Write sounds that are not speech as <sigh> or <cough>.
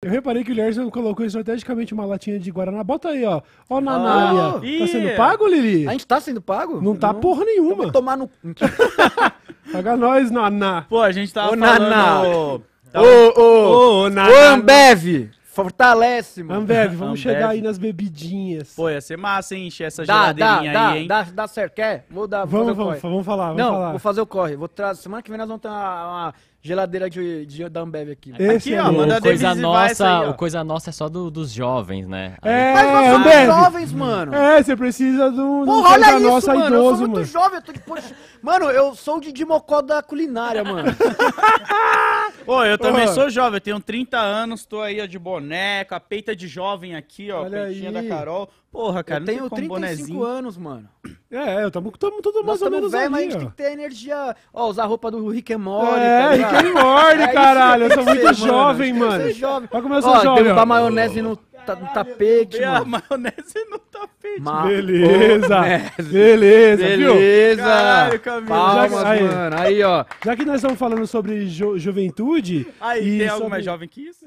Eu reparei que o Lerson colocou estrategicamente uma latinha de Guaraná. Bota aí, ó. Ó, ah, Nanália. Ah, tá sendo pago, Lili? A gente tá sendo pago? Não tá porra nenhuma. Vou tomar no. <laughs> Paga nós, Naná. Pô, a gente tava Ô, falando... Naná. Ô, ô, ô, Ambev. Fortalece, mano. Ambev, vamos Ambev. chegar aí nas bebidinhas. Pô, ia ser massa, hein? Encher essa dá, geladeirinha dá, aí, dá, hein? Dá, dá certo. Quer? Vou dar, vou vamos, fazer vamos, vamos falar, vamos Não, falar. vou fazer o corre. Vou trazer Semana que vem nós vamos ter uma, uma geladeira de, de, da Ambev aqui. Esse aqui, é ó, manda o coisa nossa, aí, O coisa nossa é só do, dos jovens, né? É, aí... É, Mas nós somos jovens, mano. É, você precisa de um Porra, olha isso, nossa mano. Idoso, eu sou muito mano. jovem. Eu tô de... mano, eu sou o Didi Mocó da culinária, mano. <laughs> Pô, eu também sou jovem, eu tenho 30 anos, tô aí ó, de boneca, peita de jovem aqui, ó, Olha peitinha aí. da Carol. Porra, cara, eu tenho tem 35 bonezinho. anos, mano. É, eu tamo, tamo todo mais ou menos velho, mas a gente tem que ter energia. Ó, usar a roupa do Rick and Morty. É, tá Rick and Morty, é caralho. eu sou muito jovem, mano. Olha como eu sou ó, jovem. Derrubar maionese no ta, tá no tapete, mano. a maionese no tapete. Ma beleza, beleza, viu? Beleza. Caralho, Camilo. Palmas, aí, mano. Aí, ó. Já que nós estamos falando sobre juventude... Aí, tem sobre... algo mais jovem que isso?